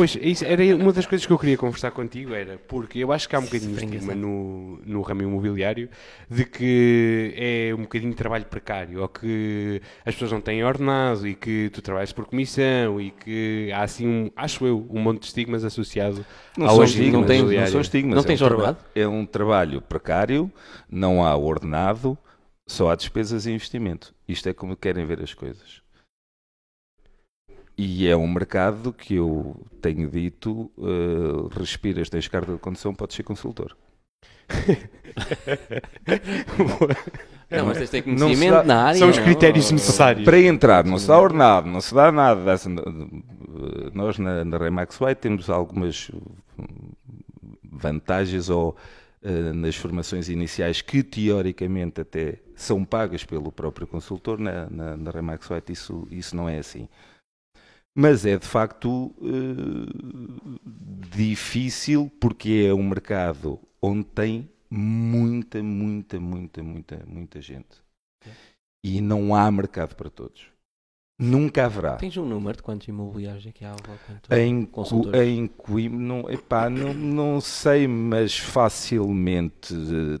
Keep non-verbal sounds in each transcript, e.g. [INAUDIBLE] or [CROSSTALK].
Pois, isso era uma das coisas que eu queria conversar contigo, era porque eu acho que há um bocadinho de estigma no, no ramo imobiliário de que é um bocadinho de trabalho precário, ou que as pessoas não têm ordenado e que tu trabalhas por comissão e que há assim, um, acho eu, um monte de estigmas associado não ao estigma. Não, tem, não são estigmas. Não é tens um ordenado? É um trabalho precário, não há ordenado, só há despesas e investimento. Isto é como querem ver as coisas. E é um mercado que eu tenho dito, uh, eh, respiras, tens carta de condução, podes ser consultor. [LAUGHS] não, mas tens de ter conhecimento dá, na área. São os é? critérios não, necessários. Para entrar, não se dá ordenado, não se dá nada. Nós na, na Remax White temos algumas vantagens ou uh, nas formações iniciais que teoricamente até são pagas pelo próprio consultor. Na, na, na Remax White isso, isso não é assim mas é de facto eh, difícil porque é um mercado onde tem muita, muita, muita, muita, muita gente. E não há mercado para todos. Nunca haverá. Tens um número de quantos imobiliários é que há? Então, em, em Coimbra, não, epá, não, não sei, mas facilmente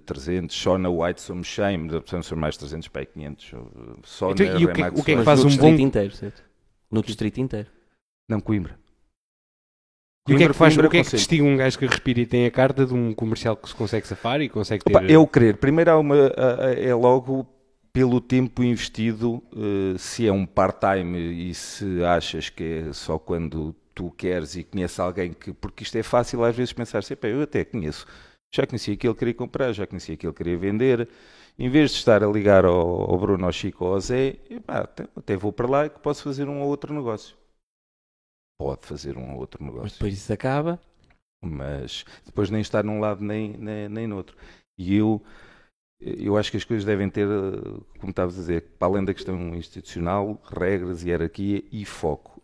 300. Eh, Só na White somos 100, portanto são mais 300 para 500. Só então, na e o que, é o que é que faz um bom... Inteiro, certo? No distrito inteiro. Não, Coimbra. Coimbra o que é que, faz, Coimbra, o que, é que distingue um gajo que respira e tem a carta de um comercial que se consegue safar e consegue ter... Opa, eu querer. Primeiro uma, é logo pelo tempo investido, eh, se é um part-time e se achas que é só quando tu queres e conheces alguém que... Porque isto é fácil às vezes pensar, sempre eu até conheço. Já conhecia que ele queria comprar, já conhecia que ele queria vender. Em vez de estar a ligar ao, ao Bruno, ao Chico ou ao Zé, ah, até vou para lá e é que posso fazer um ou outro negócio. Pode fazer um ou outro negócio. Mas depois isso acaba. Mas depois nem está num lado nem, nem, nem no outro. E eu, eu acho que as coisas devem ter, eh, como estavas a dizer, para além da questão institucional, regras, hierarquia e foco.